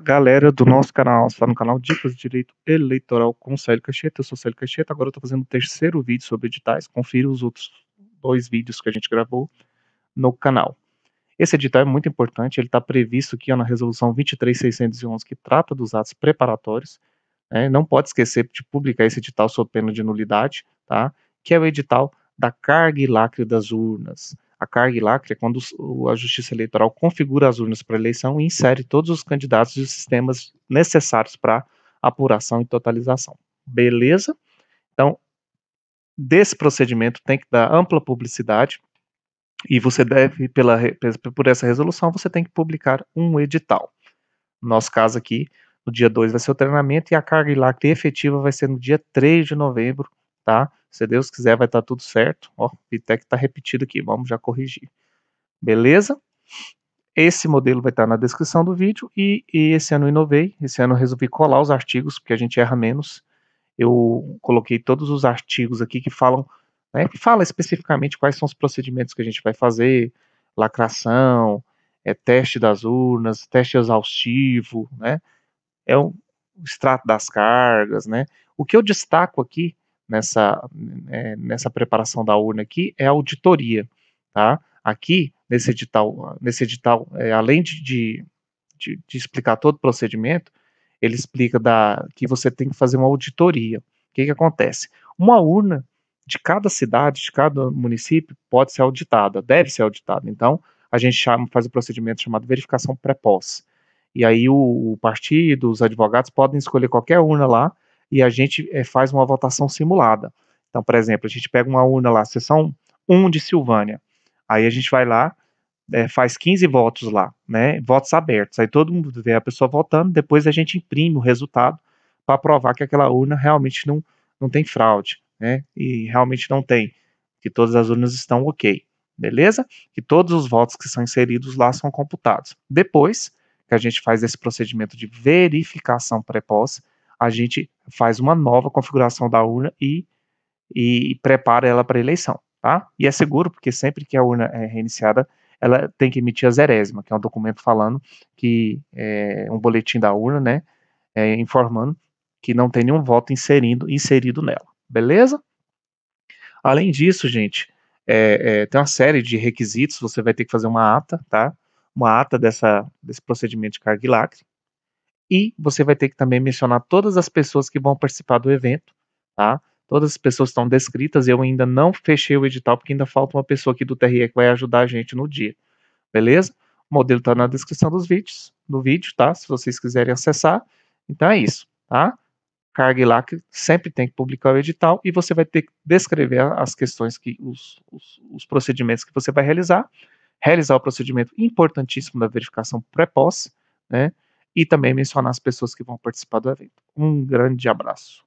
galera do nosso canal, está no canal Dicas de Direito Eleitoral com Célio Cacheta. Eu sou Célio Cacheta, agora eu estou fazendo o terceiro vídeo sobre editais. Confira os outros dois vídeos que a gente gravou no canal. Esse edital é muito importante, ele está previsto aqui ó, na Resolução 23611, que trata dos atos preparatórios. Né? Não pode esquecer de publicar esse edital sob pena de nulidade, tá? que é o edital da carga e lacre das urnas a carga lá, é quando a Justiça Eleitoral configura as urnas para eleição e insere todos os candidatos e os sistemas necessários para apuração e totalização. Beleza? Então, desse procedimento tem que dar ampla publicidade e você deve, pela, por essa resolução, você tem que publicar um edital. No nosso caso aqui, no dia 2 vai ser o treinamento e a carga ILAC é efetiva vai ser no dia 3 de novembro, tá? Se Deus quiser, vai estar tá tudo certo. Ó, Vitec está repetido aqui, vamos já corrigir. Beleza? Esse modelo vai estar tá na descrição do vídeo e, e esse ano eu inovei. Esse ano eu resolvi colar os artigos, porque a gente erra menos. Eu coloquei todos os artigos aqui que falam, né, que fala especificamente quais são os procedimentos que a gente vai fazer, lacração, é teste das urnas, teste exaustivo, né? É um extrato das cargas, né? O que eu destaco aqui nessa, é, nessa preparação da urna aqui é a auditoria. Tá? Aqui, nesse edital, nesse edital é, além de, de, de, explicar todo o procedimento, ele explica da, que você tem que fazer uma auditoria. O que, que acontece? Uma urna de cada cidade, de cada município, pode ser auditada, deve ser auditada. Então, a gente chama, faz o um procedimento chamado verificação pré-posse. E aí o, o partido, os advogados podem escolher qualquer urna lá e a gente é, faz uma votação simulada. Então, por exemplo, a gente pega uma urna lá, sessão 1 de Silvânia. Aí a gente vai lá, é, faz 15 votos lá, né? Votos abertos. Aí todo mundo vê a pessoa votando, depois a gente imprime o resultado para provar que aquela urna realmente não, não tem fraude, né? E realmente não tem, que todas as urnas estão ok, beleza? Que todos os votos que são inseridos lá são computados. Depois que a gente faz esse procedimento de verificação pré-posse, a gente faz uma nova configuração da urna e, e prepara ela para eleição, tá? E é seguro, porque sempre que a urna é reiniciada, ela tem que emitir a zerésima, que é um documento falando que é um boletim da urna, né, é, informando que não tem nenhum voto inserindo, inserido nela, beleza? Além disso, gente, é, é, tem uma série de requisitos, você vai ter que fazer uma ata, tá? Uma ata dessa, desse procedimento de carga e lacre, e você vai ter que também mencionar todas as pessoas que vão participar do evento, tá? Todas as pessoas estão descritas. Eu ainda não fechei o edital, porque ainda falta uma pessoa aqui do TRE que vai ajudar a gente no dia. Beleza? O modelo está na descrição dos vídeos, do vídeo, tá? Se vocês quiserem acessar. Então é isso, tá? Cargue lá que sempre tem que publicar o edital e você vai ter que descrever as questões que os, os, os procedimentos que você vai realizar. Realizar o procedimento importantíssimo da verificação pré-posse, né? e também mencionar as pessoas que vão participar do evento. Um grande abraço.